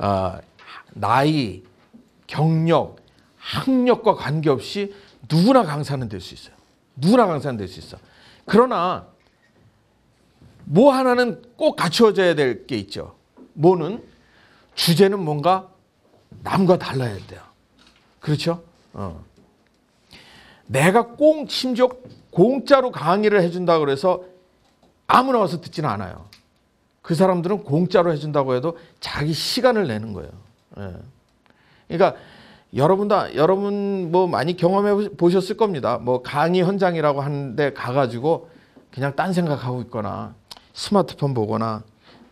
어, 나이, 경력, 학력과 관계없이 누구나 강사는 될 수 있어요. 누구나 강사는 될 수 있어. 그러나 뭐 하나는 꼭 갖춰져야 될 게 있죠. 뭐는 주제는 뭔가 남과 달라야 돼요. 그렇죠? 어. 내가 꼭 심지어 공짜로 강의를 해준다 그래서 아무나 와서 듣지는 않아요. 그 사람들은 공짜로 해준다고 해도 자기 시간을 내는 거예요. 예. 그러니까 여러분도 여러분 뭐 많이 경험해 보셨을 겁니다. 뭐 강의 현장이라고 하는데 가가지고 그냥 딴 생각하고 있거나 스마트폰 보거나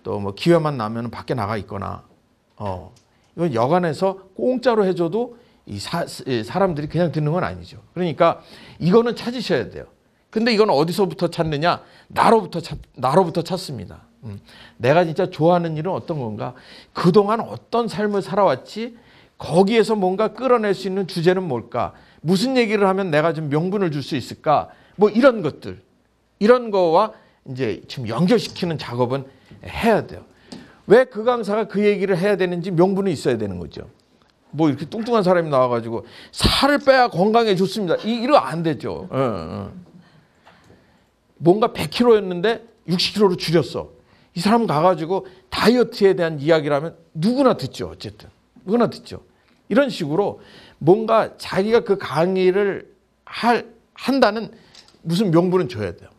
또 뭐 기회만 나면 밖에 나가 있거나 어 이건 여간에서 공짜로 해줘도 이 사, 사람들이 그냥 듣는 건 아니죠. 그러니까 이거는 찾으셔야 돼요. 근데 이건 어디서부터 찾느냐? 나로부터 찾, 나로부터 찾습니다. 음. 내가 진짜 좋아하는 일은 어떤 건가? 그동안 어떤 삶을 살아왔지? 거기에서 뭔가 끌어낼 수 있는 주제는 뭘까? 무슨 얘기를 하면 내가 좀 명분을 줄 수 있을까? 뭐 이런 것들. 이런 거와 이제 지금 연결시키는 작업은 해야 돼요. 왜 그 강사가 그 얘기를 해야 되는지 명분이 있어야 되는 거죠. 뭐 이렇게 뚱뚱한 사람이 나와가지고 살을 빼야 건강에 좋습니다. 이, 이거 안 되죠. 응, 어, 응. 어. 뭔가 100kg였는데 60kg로 줄였어. 이 사람 가가지고 다이어트에 대한 이야기를하면 누구나 듣죠. 어쨌든. 누구나 듣죠. 이런 식으로 뭔가 자기가 그 강의를 할, 한다는 무슨 명분은 줘야 돼요.